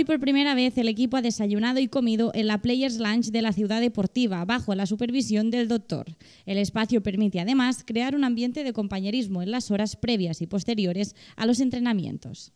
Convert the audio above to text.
Hoy por primera vez el equipo ha desayunado y comido en la Players Lunch de la ciudad deportiva, bajo la supervisión del doctor. El espacio permite además crear un ambiente de compañerismo en las horas previas y posteriores a los entrenamientos.